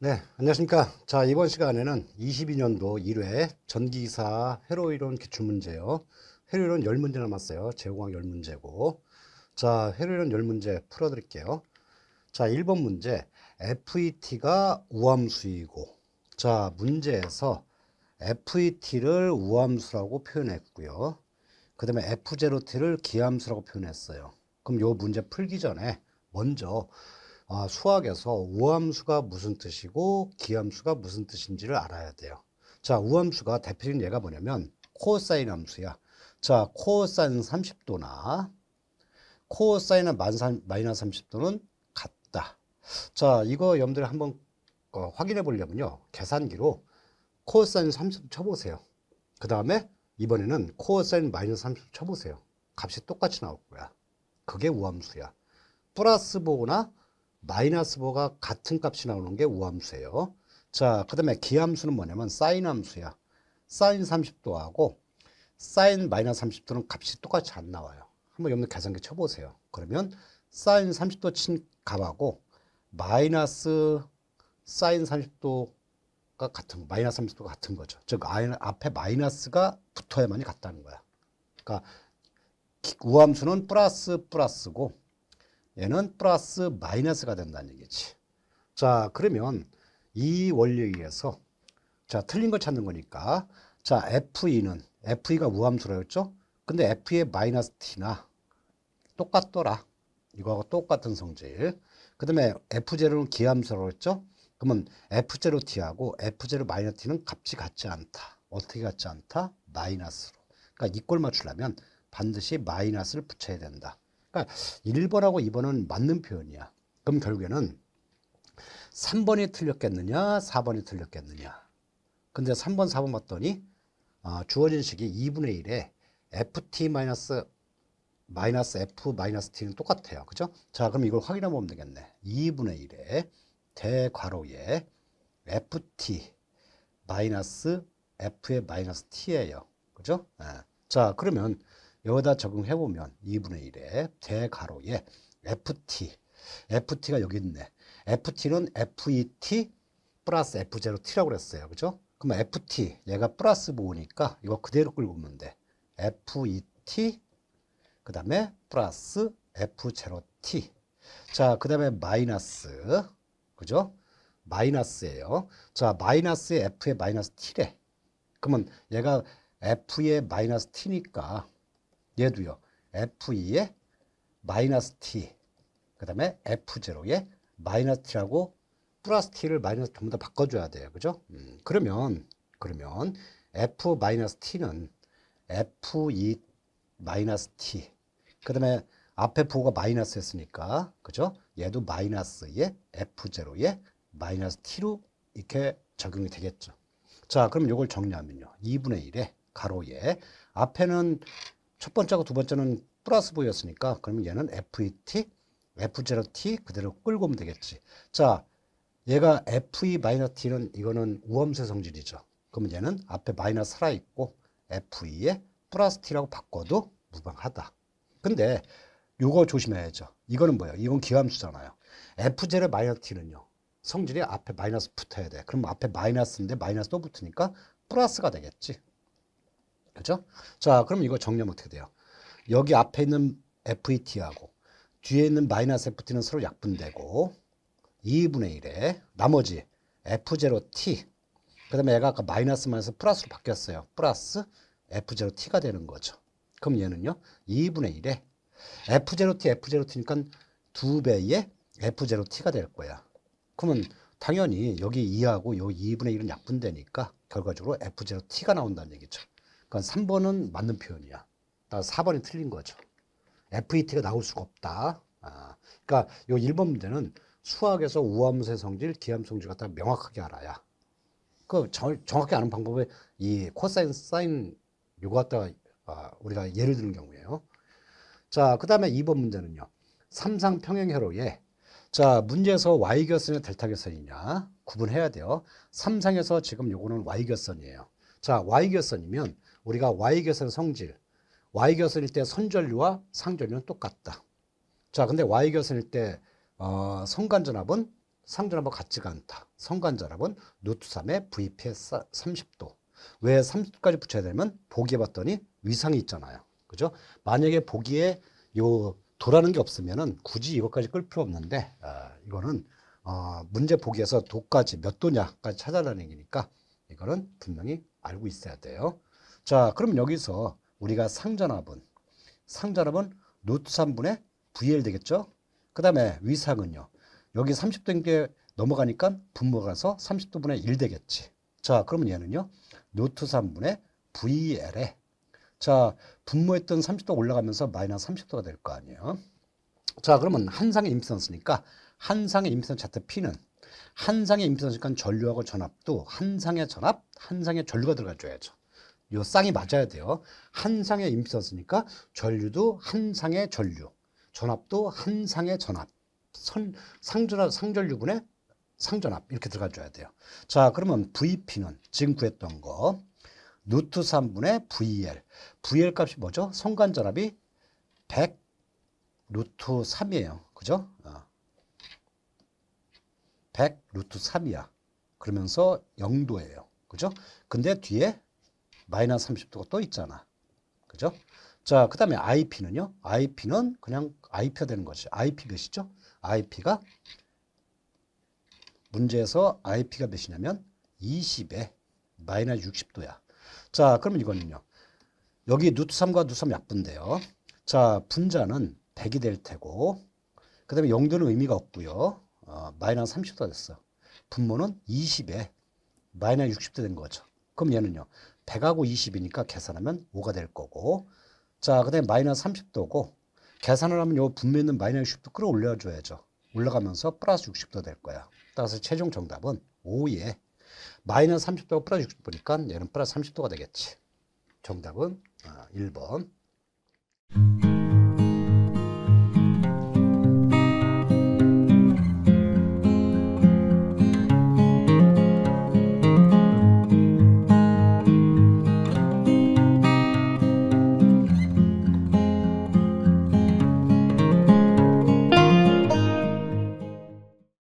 네, 안녕하십니까. 자, 이번 시간에는 22년도 1회 전기사 기 회로이론 기출문제요. 회로이론 10문제 남았어요. 제공학 10문제고. 자, 회로이론 10문제 풀어드릴게요. 자, 1번 문제. FET가 우함수이고. 자, 문제에서 FET를 우함수라고 표현했고요. 그 다음에 F0T를 기함수라고 표현했어요. 그럼 요 문제 풀기 전에 먼저 아, 수학에서 우함수가 무슨 뜻이고 기함수가 무슨 뜻인지를 알아야 돼요. 자, 우함수가 대표적인 예가 뭐냐면 코사인 함수야. 자, 코사인 30도나 코사인 마이너스 30도는 같다. 자, 이거 여러분들이 한번 어, 확인해 보려면요. 계산기로 코사인 30 쳐보세요. 그 다음에 이번에는 코사인 마이너스 30 쳐보세요. 값이 똑같이 나올 거야. 그게 우함수야. 플러스 보거나 마이너스 보가 같은 값이 나오는 게 우함수예요. 자, 그 다음에 기함수는 뭐냐면 사인 함수야. 사인 30도하고 사인 마이너스 30도는 값이 똑같이 안 나와요. 한번 여러분 계산기 쳐보세요. 그러면 사인 30도 친 값하고 마이너스 사인 30도가 같은 마이너스 30도가 같은 거죠. 즉 앞에 마이너스가 붙어야만이 같다는 거야. 그러니까 우함수는 플러스 플러스고 얘는 플러스 마이너스가 된다는 얘기지. 자, 그러면 이 원리에 의해서 자, 틀린 걸 찾는 거니까 자, F2는 F2가 우함수라였죠? 근데 F의 마이너스 T나 똑같더라. 이거하고 똑같은 성질. 그 다음에 F0는 기함수라고 했죠? 그러면 F0T하고 F0 마이너스 T는 값이 같지 않다. 어떻게 같지 않다? 마이너스로. 그러니까 이 꼴 맞추려면 반드시 마이너스를 붙여야 된다. 그러니까 1번하고 2번은 맞는 표현이야. 그럼 결국에는 3번이 틀렸겠느냐, 4번이 틀렸겠느냐. 근데 3번, 4번 봤더니 아, 주어진 식이 2분의 1에 ft 마이너스 마이너스 f 마이너스 t는 똑같아요. 그죠? 자, 그럼 이걸 확인해 보면 되겠네. 2분의 1에 대괄호에 ft 마이너스 f의 마이너스 t예요. 그죠? 아. 자, 그러면 여기다 적용해 보면 2분의 1에 대괄호에 ft ft가 여기 있네. ft는 fet 플러스 f0t라고 그랬어요. 그죠? 그럼 ft 얘가 플러스 모으니까 이거 그대로 끌고 오면 돼. fet 그 다음에 플러스 f0t 자, 그 다음에 마이너스 그죠? 마이너스예요. 자, 마이너스에 f의 마이너스 t래. 그러면 얘가 f의 마이너스 t니까 얘도요. F2에 마이너스 T 그 다음에 F0에 마이너스 T라고 플러스 T를 마이너스 전부 다 바꿔줘야 돼요. 그죠? 음, 그러면 그러면 F 마이너스 T는 F2 e 마이너스 T 그 다음에 앞에 부호가 마이너스 했으니까 그죠? 얘도 마이너스의 F0에 마이너스 T로 이렇게 적용이 되겠죠. 자, 그럼 이걸 정리하면요. 2분의 1에 가로에 앞에는 첫 번째하고 두 번째는 플러스 보였으니까 그러면 얘는 FET, F0T 그대로 끌고 오면 되겠지. 자, 얘가 FE-T는 이거는 우험세 성질이죠. 그러면 얘는 앞에 마이너스 살아있고 FE에 플러스 T라고 바꿔도 무방하다. 근데 요거 조심해야죠. 이거는 뭐예요? 이건 기함수잖아요. F0의 마이너스 T는요. 성질이 앞에 마이너스 붙어야 돼. 그럼 앞에 마이너스인데 마이너스 또 붙으니까 플러스가 되겠지. 그죠? 자, 그럼 이거 정리하면 어떻게 돼요? 여기 앞에 있는 FET하고 뒤에 있는 마이너스 FT는 서로 약분되고 2분의 1에 나머지 F0T 그 다음에 얘가 아까 마이너스 마이너스 플러스로 바뀌었어요. 플러스 F0T가 되는 거죠. 그럼 얘는요. 2분의 1에 F0T, F0T니까 두배의 F0T가 될 거야. 그러면 당연히 여기 2하고 여 2분의 1은 약분되니까 결과적으로 F0T가 나온다는 얘기죠. 그러니까 3번은 맞는 표현이야. 나 4번이 틀린 거죠. FET가 나올 수가 없다. 아, 그러니까 요 1번 문제는 수학에서 우함수 성질, 기함 성질 갖다 명확하게 알아야. 그 정, 정확히 아는 방법에 이 코사인, 사인 요거 갖다가 아, 우리가 예를 드는 경우예요. 자, 그다음에 2번 문제는요. 삼상 평행 회로에 자, 문제에서 y 결선이 델타 결선이냐 구분해야 돼요. 삼상에서 지금 요거는 y 결선이에요. 자, y 결선이면 우리가 Y결선 성질, y 교선일때 선전류와 상전류는 똑같다. 자, 근데 y 교선일때 어, 성간전압은 상전압과 같지가 않다. 성간전압은 노트 3의 VPS 30도. 왜 30까지 붙여야 되면 냐 보기에 봤더니 위상이 있잖아요. 그죠? 만약에 보기에 요 도라는 게 없으면은 굳이 이것까지 끌 필요 없는데 아, 이거는 어, 문제 보기에서 도까지 몇 도냐까지 찾아내는 얘기니까 이거는 분명히 알고 있어야 돼요. 자, 그럼 여기서 우리가 상전압은 상전압은 루트 3분의 VL 되겠죠? 그 다음에 위상은요. 여기 30도인 넘어가니까 분모가 서 30도분의 1 되겠지. 자, 그러면 얘는요. 루트 3분의 VL에 자, 분모했던 30도 올라가면서 마이너스 30도가 될 거 아니에요. 자, 그러면 한상의 임피던스니까 한상의 임피던스 차트 P는 한상의 임피던스니까 전류하고 전압도 한상의 전압, 한상의 전류가 들어가줘야죠. 요 쌍이 맞아야 돼요. 한 상의 임피던스니까 전류도 한 상의 전류, 전압도 한 상의 전압, 선, 상전, 상전류분의 상전압 이렇게 들어가줘야 돼요. 자 그러면 VP는 지금 구했던 거 루트 3분의 VL VL 값이 뭐죠? 성간전압이 100 루트 3이에요. 그죠? 100 어. 루트 3이야. 그러면서 0도예요. 그죠? 근데 뒤에 마이너스 30도가 또 있잖아. 그죠? 자, 그 다음에 IP는요. IP는 그냥 IP가 되는 거죠. IP 몇이죠? IP가 문제에서 IP가 몇이냐면 20에 마이너스 60도야. 자, 그러면 이거는요. 여기 누트 3과 누트3약분데요 자, 분자는 100이 될 테고 그 다음에 0도는 의미가 없고요. 어, 마이너스 30도 됐어. 분모는 20에 마이너스 60도 된 거죠. 그럼 얘는요. 100하고 20이니까 계산하면 5가 될 거고 자, 그 다음에 마이너스 30도고 계산을 하면 요 분명히 있는 마이너스 60도 끌어올려줘야죠. 올라가면서 플러스 60도 될 거야. 따라서 최종 정답은 5에 마이너스 3 0도 플러스 60도니까 얘는 플러스 30도가 되겠지. 정답은 1번. 아,